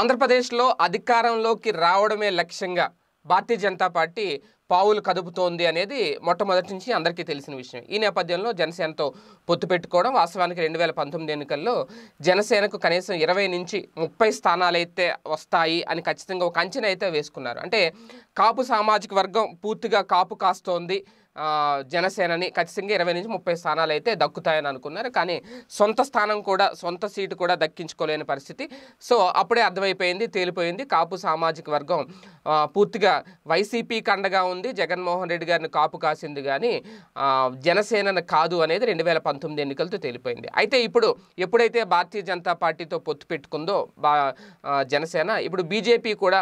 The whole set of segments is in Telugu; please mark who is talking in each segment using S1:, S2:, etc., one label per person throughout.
S1: ఆంధ్రప్రదేశ్లో అధికారంలోకి రావడమే లక్ష్యంగా భారతీయ జనతా పార్టీ పావులు కదుపుతోంది అనేది మొట్టమొదటి నుంచి అందరికీ తెలిసిన విషయం ఈ నేపథ్యంలో జనసేనతో పొత్తు పెట్టుకోవడం వాస్తవానికి రెండు వేల పంతొమ్మిది ఎన్నికల్లో జనసేనకు కనీసం ఇరవై నుంచి ముప్పై స్థానాలైతే వస్తాయి అని ఖచ్చితంగా ఒక అంచనా అయితే వేసుకున్నారు అంటే కాపు సామాజిక వర్గం పూర్తిగా కాపు కాస్తోంది జనసేనని ఖచ్చితంగా ఇరవై నుంచి ముప్పై స్థానాలు అయితే దక్కుతాయని అనుకున్నారు కానీ సొంత స్థానం కూడా సొంత సీటు కూడా దక్కించుకోలేని పరిస్థితి సో అప్పుడే అర్థమైపోయింది తేలిపోయింది కాపు సామాజిక వర్గం పూర్తిగా వైసీపీ కండగా ఉంది జగన్మోహన్ రెడ్డి గారిని కాపు కాసింది కానీ జనసేనని కాదు అనేది రెండు వేల పంతొమ్మిది ఎన్నికలతో తేలిపోయింది అయితే ఇప్పుడు ఎప్పుడైతే భారతీయ జనతా పార్టీతో పొత్తు పెట్టుకుందో జనసేన ఇప్పుడు బీజేపీ కూడా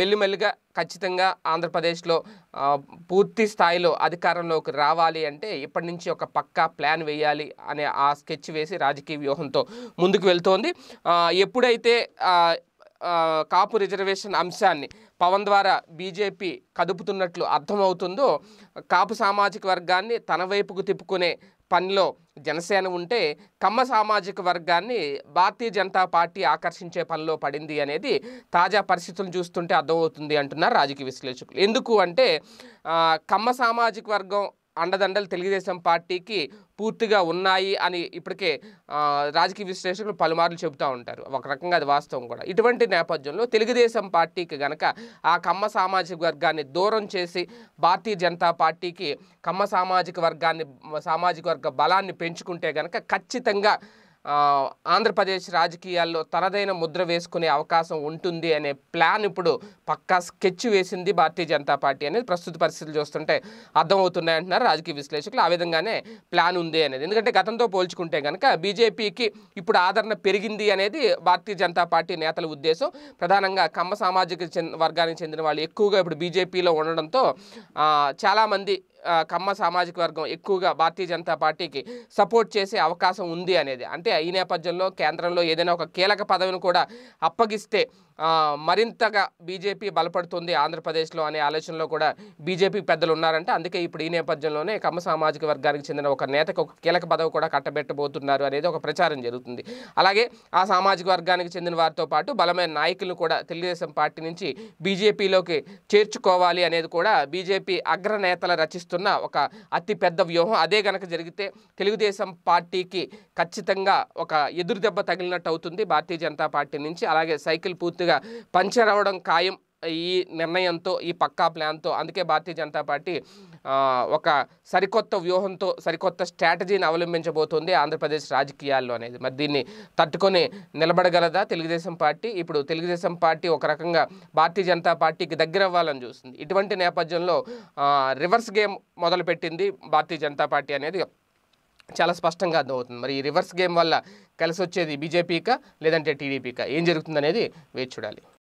S1: మెల్లిమెల్లిగా ఖచ్చితంగా ఆంధ్రప్రదేశ్లో పూర్తి స్థాయిలో అధికారంలోకి రావాలి అంటే ఇప్పటి నుంచి ఒక పక్కా ప్లాన్ వేయాలి అనే ఆ స్కెచ్ వేసి రాజకీయ వ్యూహంతో ముందుకు వెళ్తోంది ఎప్పుడైతే కాపు రిజర్వేషన్ అంశాన్ని పవన్ ద్వారా బీజేపీ కదుపుతున్నట్లు అర్థమవుతుందో కాపు సామాజిక వర్గాన్ని తన వైపుకు తిప్పుకునే పనిలో జనసేన ఉంటే కమ్మ సామాజిక వర్గాన్ని భారతీయ జనతా పార్టీ ఆకర్షించే పనిలో పడింది అనేది తాజా పరిస్థితులు చూస్తుంటే అర్థమవుతుంది అంటున్నారు రాజకీయ విశ్లేషకులు ఎందుకు అంటే కమ్మ సామాజిక వర్గం అండదండలు తెలుగుదేశం పార్టీకి పూర్తిగా ఉన్నాయి అని ఇప్పటికే రాజకీయ విశ్లేషకులు పలుమార్లు చెబుతూ ఉంటారు ఒక రకంగా అది వాస్తవం కూడా ఇటువంటి నేపథ్యంలో తెలుగుదేశం పార్టీకి గనక ఆ కమ్మ సామాజిక వర్గాన్ని దూరం చేసి భారతీయ జనతా పార్టీకి కమ్మ సామాజిక వర్గాన్ని సామాజిక వర్గ బలాన్ని పెంచుకుంటే గనక ఖచ్చితంగా ఆంధ్రప్రదేశ్ రాజకీయాల్లో తనదైన ముద్ర వేసుకునే అవకాశం ఉంటుంది అనే ప్లాన్ ఇప్పుడు పక్కా స్కెచ్ వేసింది భారతీయ జనతా పార్టీ అనేది ప్రస్తుత పరిస్థితులు చూస్తుంటే అర్థమవుతున్నాయి అంటున్నారు రాజకీయ విశ్లేషకులు ఆ విధంగానే ప్లాన్ ఉంది అనేది ఎందుకంటే గతంతో పోల్చుకుంటే కనుక బీజేపీకి ఇప్పుడు ఆదరణ పెరిగింది అనేది భారతీయ జనతా పార్టీ నేతల ఉద్దేశం ప్రధానంగా కమ్మ సామాజిక వర్గానికి చెందిన వాళ్ళు ఎక్కువగా ఇప్పుడు బీజేపీలో ఉండడంతో చాలామంది కమ్మ సామాజిక వర్గం ఎక్కువగా భారతీయ జనతా పార్టీకి సపోర్ట్ చేసే అవకాశం ఉంది అనేది అంటే ఈ నేపథ్యంలో కేంద్రంలో ఏదైనా ఒక కీలక పదవిని కూడా అప్పగిస్తే మరింతగా బీజేపీ బలపడుతుంది ఆంధ్రప్రదేశ్లో అనే ఆలోచనలో కూడా బీజేపీ పెద్దలు ఉన్నారంటే అందుకే ఇప్పుడు ఈ నేపథ్యంలోనే కమ్మ సామాజిక వర్గానికి చెందిన ఒక నేతకు ఒక కీలక పదవి కూడా కట్టబెట్టబోతున్నారు అనేది ఒక ప్రచారం జరుగుతుంది అలాగే ఆ సామాజిక వర్గానికి చెందిన వారితో పాటు బలమైన నాయకులు కూడా తెలుగుదేశం పార్టీ నుంచి బీజేపీలోకి చేర్చుకోవాలి అనేది కూడా బీజేపీ అగ్రనేతల రచిస్తూ చేస్తున్న ఒక అతి పెద్ద వ్యూహం అదే గనక జరిగితే తెలుగుదేశం పార్టీకి ఖచ్చితంగా ఒక ఎదురుదెబ్బ తగిలినట్టు అవుతుంది భారతీయ జనతా పార్టీ నుంచి అలాగే సైకిల్ పూర్తిగా పంచర్ అవడం ఖాయం ఈ నిర్ణయంతో ఈ పక్కా ప్లాన్తో అందుకే భారతీయ జనతా పార్టీ ఒక సరికొత్త వ్యూహంతో సరికొత్త స్ట్రాటజీని అవలంబించబోతుంది ఆంధ్రప్రదేశ్ రాజకీయాల్లో అనేది మరి దీన్ని తట్టుకొని నిలబడగలదా తెలుగుదేశం పార్టీ ఇప్పుడు తెలుగుదేశం పార్టీ ఒక రకంగా భారతీయ జనతా పార్టీకి దగ్గర అవ్వాలని చూస్తుంది ఇటువంటి నేపథ్యంలో రివర్స్ గేమ్ మొదలుపెట్టింది భారతీయ జనతా పార్టీ అనేది చాలా స్పష్టంగా అర్థమవుతుంది మరి ఈ రివర్స్ గేమ్ వల్ల కలిసి వచ్చేది బీజేపీకా లేదంటే టీడీపీకా ఏం జరుగుతుందనేది వేచి చూడాలి